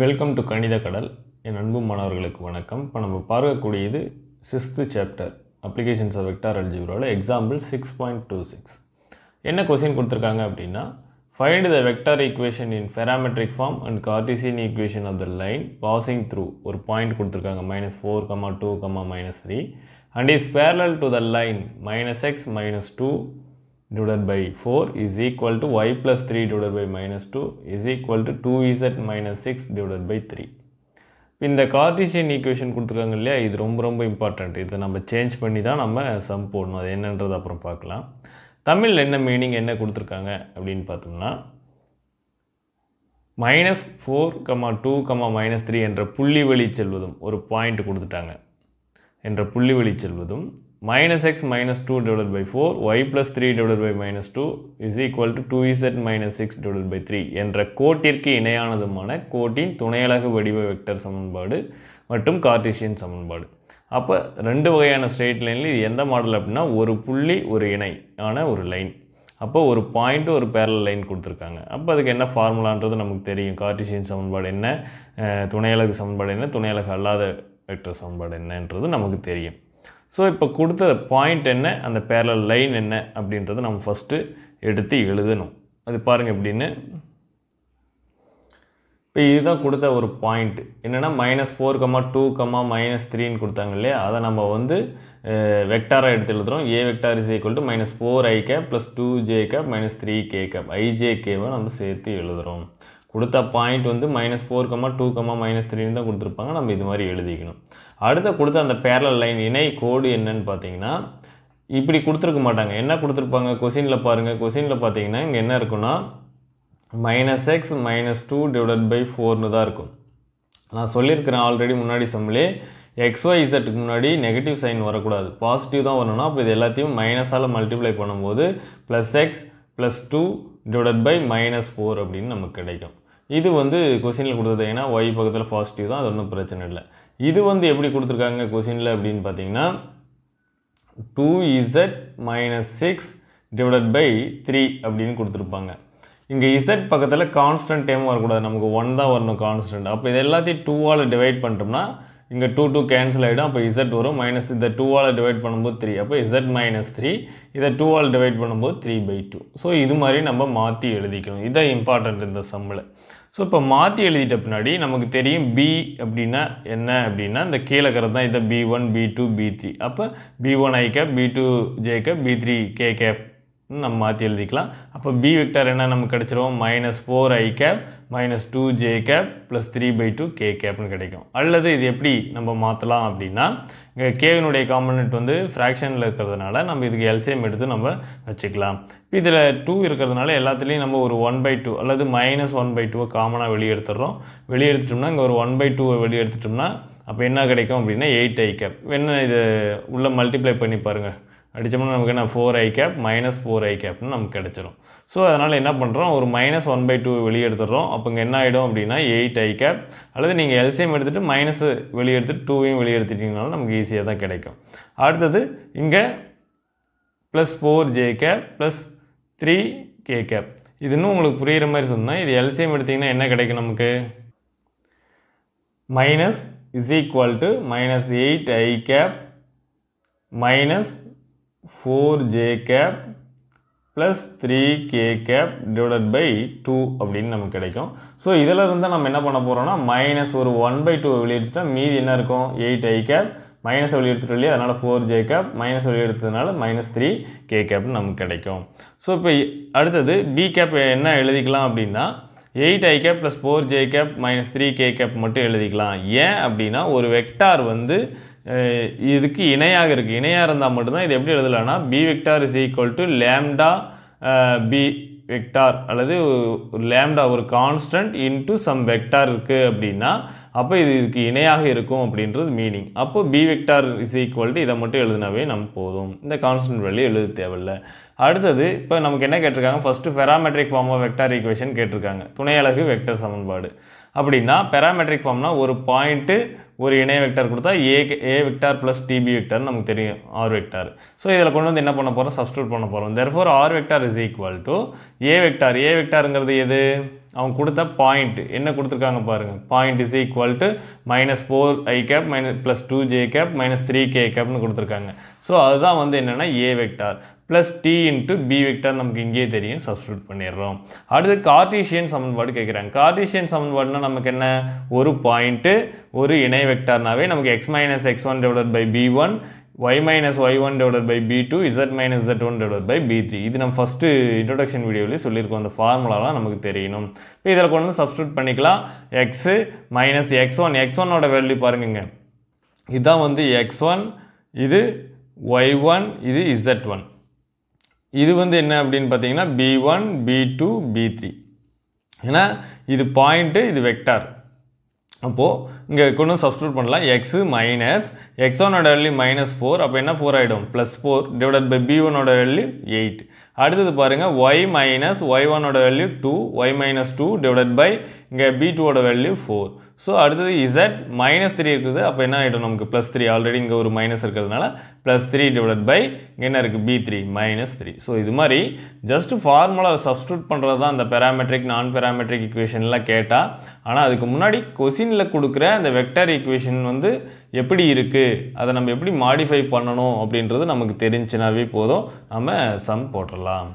Welcome to கணித கடல் என் அன்பு மாணவர்களுக்கு வணக்கம் இப்போ நம்ம பார்க்கக்கூடியது sixth chapter applications of vector அல்ஜிப்ரோவில் example six point two six என்ன கொஸ்டின் கொடுத்துருக்காங்க அப்படின்னா find the vector equation in parametric form and Cartesian equation of the line passing through ஒரு பாயிண்ட் கொடுத்துருக்காங்க minus four comma two comma minus three and is parallel to the line minus x minus two divided by 4 is equal to y plus 3 divided by minus 2 is equal to 2z minus 6 divided by 3. இந்த Cartesian equation கொடுத்துருக்காங்க இல்லையா இது ரொம்ப ரொம்ப important இது நம்ம change பண்ணி தான் நம்ம சம் போடணும் அது என்னன்றது அப்புறம் பார்க்கலாம் தமிழில் என்ன மீனிங் என்ன கொடுத்துருக்காங்க அப்படின்னு பார்த்தோம்னா minus four comma two comma minus three என்ற புள்ளி வெளிச்சல்வுதும் செல்வதும் ஒரு பாயிண்ட் கொடுத்துட்டாங்க என்ற புள்ளி வெளிச்சல்வுதும் செல்வதும் minus x minus 2 divided by 4, y plus 3 divided by minus 2 is equal to 2z minus 6 divided by 3 என்ற கோட்டிற்கு இணையானதுமான கோட்டின் துணையலகு வடிவ வெக்டர் சமன்பாடு மற்றும் கார்டீசியன் சமன்பாடு அப்போ ரெண்டு வகையான ஸ்ட்ரெயிட் லைனில் இது எந்த மாடல் அப்படின்னா ஒரு புள்ளி ஒரு இணை ஆன ஒரு லைன் அப்போ ஒரு பாயிண்ட்டு ஒரு பேரல் லைன் கொடுத்துருக்காங்க அப்போ அதுக்கு என்ன ஃபார்முலான்றது நமக்கு தெரியும் கார்டிஷியன் சமன்பாடு என்ன துணையலகு சமன்பாடு என்ன துணையலகு அல்லாத வெக்டர் சமன்பாடு என்னன்றது நமக்கு தெரியும் ஸோ இப்போ கொடுத்த பாயிண்ட் என்ன அந்த பேரலல் லைன் என்ன அப்படின்றத நம்ம ஃபஸ்ட்டு எடுத்து எழுதணும் அது பாருங்கள் எப்படின்னு இப்போ இதுதான் கொடுத்த ஒரு பாயிண்ட் என்னென்னா minus four comma two comma minus த்ரீன்னு கொடுத்தாங்க இல்லையா அதை நம்ம வந்து வெக்டாராக எடுத்து எழுதுகிறோம் a vector is equal to minus four i cap plus two j cap minus three k cap i j கேவை நம்ம சேர்த்து எழுதுகிறோம் கொடுத்த பாயிண்ட் வந்து minus four comma two comma minus த்ரீன்னு தான் கொடுத்துருப்பாங்க நம்ம இது மாதிரி எழுதிக்கணும் அடுத்த கொடுத்த அந்த பேரல் லைன் இணை கோடு என்னன்னு பார்த்தீங்கன்னா இப்படி கொடுத்துருக்க மாட்டாங்க என்ன கொடுத்துருப்பாங்க கொஷினில் பாருங்கள் கொஷினில் பார்த்தீங்கன்னா இங்கே என்ன இருக்குன்னா minus x minus two divide by ஃபோர்னு தான் இருக்கும் நான் சொல்லியிருக்கிறேன் ஆல்ரெடி முன்னாடி சம்மிலே எக்ஸ்ஒய் இசட்டுக்கு முன்னாடி நெகட்டிவ் சைன் வரக்கூடாது பாசிட்டிவ் தான் வரணும்னா அப்போ இது எல்லாத்தையும் மைனஸால் மல்டிப்ளை பண்ணும்போது plus x plus two divide by minus four அப்படின்னு நமக்கு கிடைக்கும் இது வந்து கொஷினில் கொடுத்தது ஏன்னா ஒய் பக்கத்தில் பாசிட்டிவ் தான் அது ஒன்றும் பிரச்சனை இல்லை இது வந்து எப்படி கொடுத்துருக்காங்க கொஷின்ல அப்படின்னு பார்த்தீங்கன்னா two z minus six divided by three அப்படின்னு கொடுத்துருப்பாங்க இங்கே இசட் பக்கத்தில் கான்ஸ்டன்ட் டைம் வரக்கூடாது நமக்கு ஒன் தான் வரணும் கான்ஸ்டன்ட் அப்போ இது எல்லாத்தையும் டூவால் டிவைட் பண்ணிட்டோம்னா இங்கே டூ டூ கேன்சல் ஆகிடும் அப்போ இசட் வரும் மைனஸ் இந்த டூவால் டிவைட் பண்ணும்போது த்ரீ அப்போ இசட் மைனஸ் த்ரீ இதை டூவால் டிவைட் பண்ணும்போது த்ரீ பை டூ ஸோ இது மாதிரி நம்ம மாற்றி எழுதிக்கணும் இதான் இம்பார்ட்டண்ட் இந்த சம்மில் ஸோ இப்போ மாற்றி எழுதிட்ட பின்னாடி நமக்கு தெரியும் பி அப்படின்னா என்ன அப்படின்னா இந்த கீழே கரை தான் இதை b one b two b three அப்போ b one i cap b two j cap b three k cap நம்ம மாற்றி எழுதிக்கலாம் அப்போ பி வெக்டார் என்ன நமக்கு கிடச்சிரும் minus four i cap minus two j cap plus three by two k கேப்னு கிடைக்கும் அல்லது இது எப்படி நம்ம மாற்றலாம் அப்படின்னா இங்கே கேவினுடைய காம்பனண்ட் வந்து ஃப்ராக்ஷனில் இருக்கிறதுனால நம்ம இதுக்கு எல்சிஎம் எடுத்து நம்ம வச்சுக்கலாம் இதில் டூ இருக்கிறதுனால எல்லாத்துலேயும் நம்ம ஒரு ஒன் பை டூ அல்லது மைனஸ் ஒன் பை டூவை காமனாக வெளியே எடுத்துடுறோம் வெளியே எடுத்துட்டோம்னா இங்கே ஒரு ஒன் பை டூவை வெளியே எடுத்துட்டோம்னா அப்போ என்ன கிடைக்கும் அப்படின்னா எயிட் ஐ கேப் என்ன இது உள்ளே மல்டிப்ளை பண்ணி பாருங்கள் அடித்தோம்னா நமக்கு என்ன four i cap minus four i கேப்னு நமக்கு கிடச்சிரும் ஸோ அதனால் என்ன பண்ணுறோம் ஒரு மைனஸ் ஒன் பை டூ வெளியே எடுத்துடுறோம் அப்போ இங்கே என்ன ஆகிடும் அப்படின்னா எயிட் ஐ கேப் அல்லது நீங்கள் எல்சிஎம் எடுத்துகிட்டு மைனஸ் வெளியெடுத்துட்டு டூவையும் வெளியே நமக்கு ஈஸியாக தான் கிடைக்கும் அடுத்தது இங்கே plus four j cap plus three k cap இது இன்னும் உங்களுக்கு புரிகிற மாதிரி சொன்னால் இது எல்சிஎம் எடுத்திங்கன்னா என்ன கிடைக்கும் நமக்கு minus is equal to minus eight i cap minus four j cap plus three k cap divided by two அப்படின்னு நமக்கு கிடைக்கும் ஸோ இதில் இருந்தால் நம்ம என்ன பண்ண போகிறோம்னா மைனஸ் ஒரு ஒன் பை டூ வெளியே மீதி என்ன இருக்கும் எயிட் ஐ கேப் மைனஸ் வெளியே இல்லையா அதனால் ஃபோர் ஜே கேப் மைனஸ் வெளியே எடுத்ததுனால மைனஸ் த்ரீ கே கேப்னு நமக்கு கிடைக்கும் ஸோ இப்போ அடுத்தது பி கேப் என்ன எழுதிக்கலாம் அப்படின்னா eight i cap plus four j cap minus three k cap மட்டும் எழுதிக்கலாம் ஏன் அப்படின்னா ஒரு வெக்டார் வந்து இதுக்கு இணையாக இருக்குது இணையாக இருந்தால் மட்டும்தான் இது எப்படி எழுதலாம்னா b vector is equal to lambda b vector அல்லது லேம்டா ஒரு கான்ஸ்டன்ட் இன்டு சம் வெக்டார் இருக்குது அப்படின்னா அப்போ இது இதுக்கு இணையாக இருக்கும் அப்படின்றது மீனிங் அப்போ பி வெக்டார் இஸ் டு இதை மட்டும் எழுதினாவே நம்ம போதும் இந்த கான்ஸ்டன்ட் வழி எழுத தேவையில்லை அடுத்தது இப்போ நமக்கு என்ன கேட்டிருக்காங்க first parametric form of vector equation கேட்டிருக்காங்க துணை அழகு வெக்டர் சமன்பாடு அப்படின்னா பேராமெட்ரிக் ஃபார்ம்னா ஒரு பாயிண்ட்டு ஒரு இணைய வெக்டார் கொடுத்தா a a vector plus t b vector நமக்கு தெரியும் ஆர் வெக்டார் ஸோ இதில் கொண்டு வந்து என்ன பண்ண போகிறோம் சப்ஸ்டியூட் பண்ண போகிறோம் therefore r vector is equal to a vector a வெக்டாருங்கிறது எது அவங்க கொடுத்த பாயிண்ட் என்ன கொடுத்துருக்காங்க பாருங்கள் point is equal to minus four i cap minus plus two j cap minus three k கேப்னு கொடுத்துருக்காங்க ஸோ அதுதான் வந்து என்னென்னா a vector plus t into b vector நமக்கு இங்கேயே தெரியும் சப்ஸ்டியூட் பண்ணிடுறோம் அடுத்து கார்டீஷியன் சமன்பாடு கேட்குறாங்க கார்டீஷியன் சமன்பாடுனா நமக்கு என்ன ஒரு பாயிண்ட்டு ஒரு இணை வெக்டார்னாவே நமக்கு எக்ஸ் மைனஸ் எக்ஸ் ஒன் டெவலட் by b one y minus y one divide by b two z minus z one divide by b three இது நம்ம ஃபஸ்ட்டு இன்ட்ரொடக்ஷன் வீடியோவிலே சொல்லியிருக்கோம் அந்த ஃபார்முலாலாம் நமக்கு தெரியணும் இப்போ இதில் கொண்டு வந்து சப்ஸ்டியூட் பண்ணிக்கலாம் x minus x one x ஒன்னோட வேல்யூ பாருங்க இதுதான் வந்து எக்ஸ் ஒன் இது ஒய் ஒன் இது இசட் ஒன் இது வந்து என்ன அப்படின்னு பார்த்தீங்கன்னா b one b two b three ஏன்னா இது பாயிண்ட்டு இது வெக்டார் அப்போது இங்கே கொண்டு சப்ஸ்டியூட் பண்ணலாம் எக்ஸு மைனஸ் எக்ஸ் ஒன்னோட வேல்யூ மைனஸ் ஃபோர் அப்போ என்ன ஃபோர் ஆகிடும் plus four divide by b ஒனோட வேல்யூ எயிட் அடுத்தது பாருங்கள் ஒய் மைனஸ் ஒய் ஒனோட value two y minus two divide by இங்கே பி டூவோட வேல்யூ ஃபோர் ஸோ அடுத்தது இசட் மைனஸ் த்ரீ இருக்குது அப்போ என்ன ஆகிடும் நமக்கு ப்ளஸ் த்ரீ ஆல்ரெடி இங்கே ஒரு மைனஸ் இருக்கிறதுனால ப்ளஸ் த்ரீ டிவைட் பை இங்கே என்ன இருக்குது b three minus three so இது மாதிரி ஜஸ்ட் ஃபார்முலா சப்ஸ்டியூட் பண்ணுறது தான் அந்த பேராமெட்ரிக் நான் பேராமெட்ரிக் இக்குவேஷன்லாம் கேட்டால் ஆனால் அதுக்கு முன்னாடி கொஷினில் கொடுக்குற அந்த வெக்டர் இக்குவேஷன் வந்து எப்படி இருக்குது அதை நம்ம எப்படி மாடிஃபை பண்ணணும் அப்படின்றது நமக்கு தெரிஞ்சுனாவே போதும் நம்ம சம் போட்டுடலாம்